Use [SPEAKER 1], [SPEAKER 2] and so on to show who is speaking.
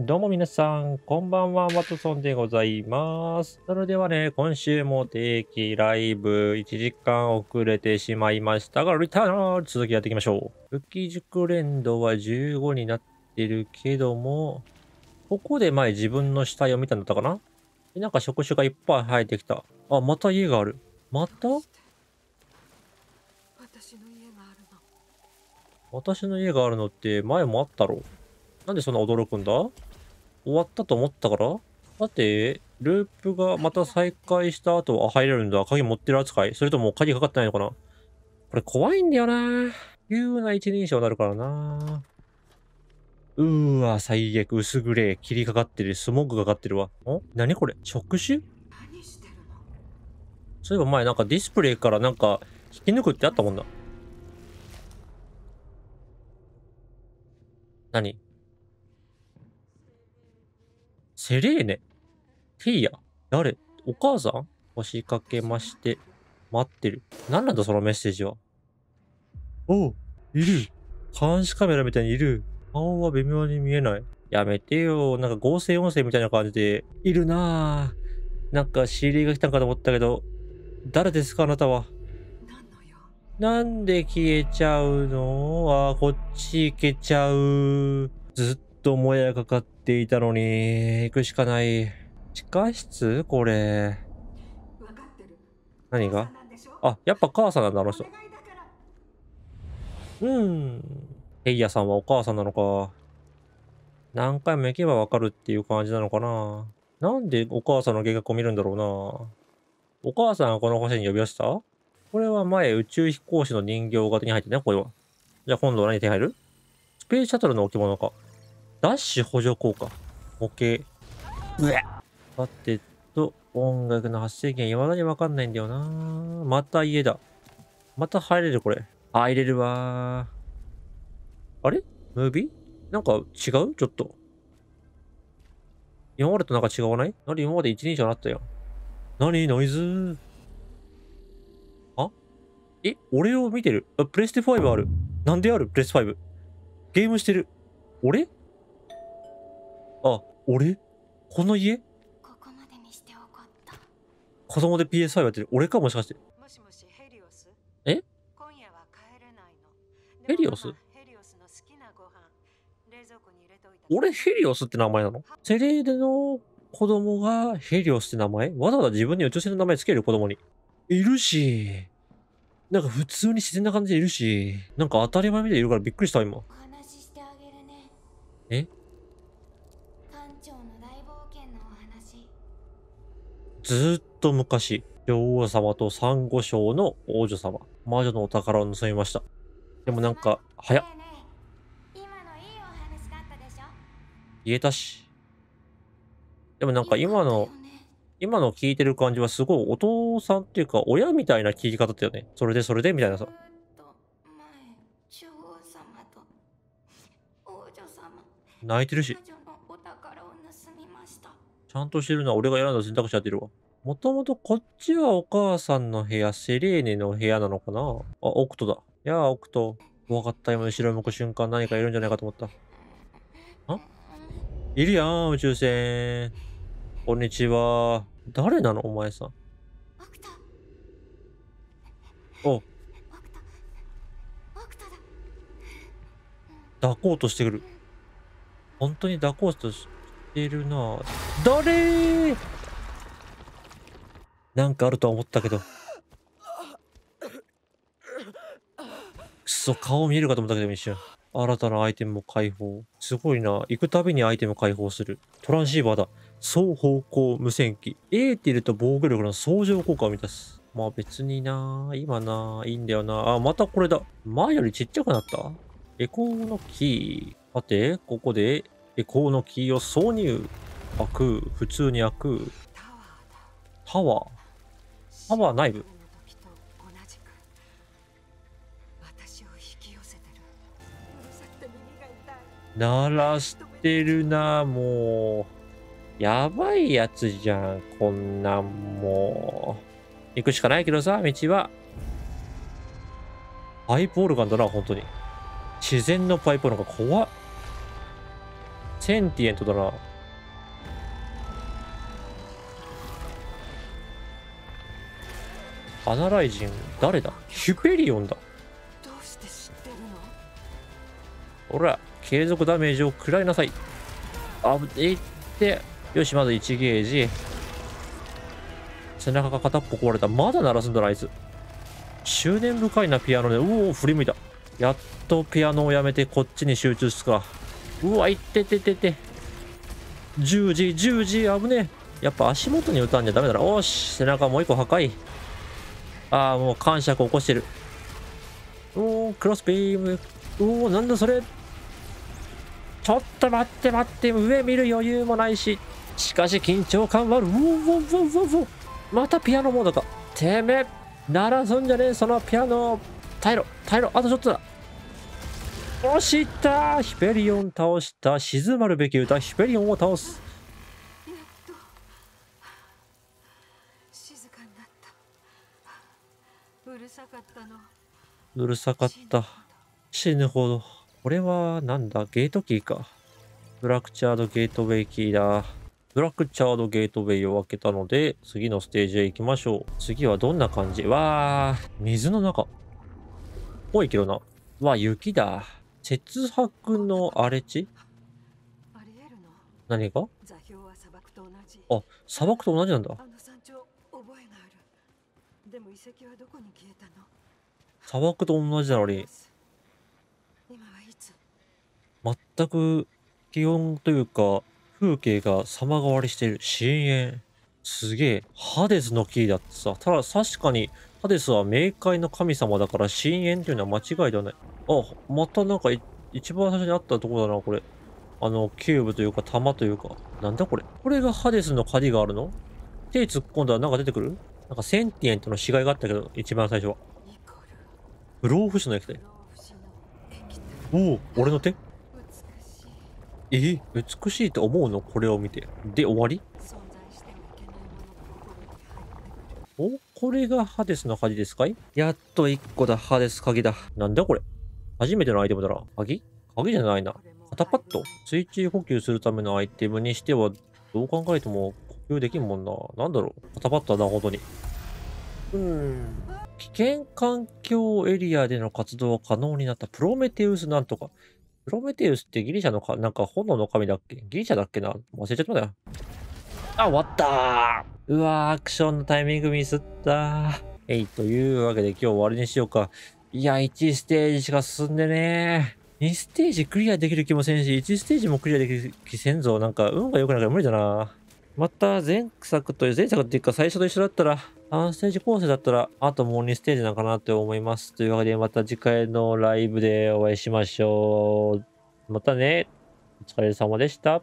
[SPEAKER 1] どうも皆さん、こんばんは、ワトソンでございます。それではね、今週も定期ライブ1時間遅れてしまいましたが、リターン続きやっていきましょう。武器熟練度は15になってるけども、ここで前自分の死体を見たんだったかななんか触手がいっぱい生えてきた。あ、また家がある。また私の家があるの私のの家があるって前もあったろうなんでそんな驚くんだ終わったと思ったからだって、ループがまた再開した後は入れるんだ。鍵持ってる扱いそれとも鍵かかってないのかなこれ怖いんだよな。急な一人称になるからな。うーわ、最悪。薄グレー。霧かかってる。スモークかかってるわ。ん何これ触手そういえば前なんかディスプレイからなんか引き抜くってあったもんな。何セレーネ、テイヤ、誰お母さん押しかけまして、待ってる。何なんだそのメッセージは。おう、いる。監視カメラみたいにいる。顔は微妙に見えない。やめてよ。なんか合成音声みたいな感じで、いるなぁ。なんか CD が来たんかと思ったけど、誰ですかあなたは。なんで消えちゃうのあ、こっち行けちゃう。ずっともやかかっていたのに、行くしかない。地下室これ。何があ、やっぱ母さんなんだ、あの人。うん。ヘイヤさんはお母さんなのか。何回も行けばわかるっていう感じなのかな。なんでお母さんの計画を見るんだろうな。お母さんがこの星に呼び寄せたこれは前宇宙飛行士の人形が手に入ってね、これは。じゃあ今度は何手に入るスペースシャトルの置物か。ダッシュ補助効果。模型。うえバテと音楽の発生源、未だにわかんないんだよなまた家だ。また入れるこれ。入れるわあれムービーなんか違うちょっと。今までとなんか違わないなに今まで一人称なったよ。なにノイズあえ俺を見てるあ、プレステ5ある。なんであるプレステ5。ゲームしてる。俺あ、俺この家ここまでにしてった子供で PSI やってる俺かもしかして。もしもしヘリオスえ今夜は帰れないの。ヘリオスヘリオスの好きなご飯冷蔵庫に入れとい俺ヘリオスって名前なのセレーデの子供がヘリオスって名前わざわざ自分に宇宙船の名前つける子供に。いるし、なんか普通に自然な感じでいるし、なんか当たり前みたいにいるからびっくりした今。ずっと昔、女王様とサンゴ礁の王女様、魔女のお宝を盗みました。でもなんか、早っ。言えたし。でもなんか今の、今の聞いてる感じはすごいお父さんっていうか親みたいな聞き方だよね。それでそれでみたいなさ。泣いてるし。ちゃんとしてるのは俺が選んだ選択肢当てるわ。もともとこっちはお母さんの部屋、セレーネの部屋なのかなあ、オクトだ。やあ、オクト。怖かった。今、後ろ向く瞬間何かいるんじゃないかと思った。あいるやん、宇宙船。こんにちは。誰なのお前さん。お。抱こうとしてくる。本当に抱こうとし、てるな誰なんかあるとは思ったけどくそ顔見えるかと思ったけど一瞬新たなアイテムも解放すごいな行くたびにアイテム解放するトランシーバーだ双方向無線機エーテルと防御力の相乗効果を満たすまあ別にな今ないいんだよなあまたこれだ前よりちっちゃくなったエコーのキーさてここでコこのキーを挿入。開く。普通に開く。タワー。タワー内部。鳴らしてるな、もう。やばいやつじゃん、こんなんもう。行くしかないけどさ、道は。パイプオルガンだな、本当に。自然のパイプオルガン怖っ。チェンティエントだな。アナライジン、誰だヒュペリオンだ。どうして知ってるのほら、継続ダメージを食らいなさい。あぶ、えって、よし、まず1ゲージ。背中が片っぽ壊れた。まだ鳴らすんだな、あいつ。執念深いな、ピアノで。うお振り向いた。やっとピアノをやめてこっちに集中すか。うわいってててて10時10時危ねえやっぱ足元に打たんじゃダメだなおし背中もう一個破壊ああもう感触起こしてるおおクロスビームおおなんだそれちょっと待って待って上見る余裕もないししかし緊張感はあるうおおおおおまたピアノモードかてめえ鳴らすんじゃねえそのピアノ耐えろ耐えろあとちょっとだ倒したヒペリオン倒した静まるべき歌ヒペリオンを倒すうるさかったのうるさかった死ぬほどこれはなんだゲートキーかブラックチャードゲートウェイキーだブラックチャードゲートウェイを開けたので、次のステージへ行きましょう。次はどんな感じわー、水の中。ぽいけどな。わ、雪だ。節白の荒れ地何があ、砂漠と同じなんだ。砂漠と同じなのに、全く気温というか、風景が様変わりしている。深淵。すげえ。ハデスの木だってさ。ただ確かに、ハデスは冥界の神様だから深淵というのは間違いではない。あ、またなんか一番最初にあったとこだな、これ。あの、キューブというか、玉というか。なんだこれこれがハデスの鍵があるの手突っ込んだらなんか出てくるなんかセンティエントの死骸があったけど、一番最初は。不老不死の液体。おお、俺の手え美しいと思うのこれを見て。で、終わりおこれがハデスの鍵ですかいやっと一個だ、ハデス鍵だ。なんだこれ初めてのアイテムだな。鍵鍵じゃないな。肩パッド水中呼吸するためのアイテムにしては、どう考えても呼吸できんもんな。なんだろう肩パッドだな、本当に。うーん。危険環境エリアでの活動は可能になったプロメテウスなんとか。プロメテウスってギリシャのか、なんか炎の神だっけギリシャだっけな忘れちゃったよ。あ、終わったうわー、アクションのタイミングミスったえい、というわけで今日終わりにしようか。いや、1ステージしか進んでねー。2ステージクリアできる気もせんし、1ステージもクリアできる気せんぞ。なんか、運が良くないから無理だな。また、前作と、前作っていうか最初と一緒だったら、3ステージ構成だったら、あともう2ステージなのかなって思います。というわけで、また次回のライブでお会いしましょう。またね。お疲れ様でした。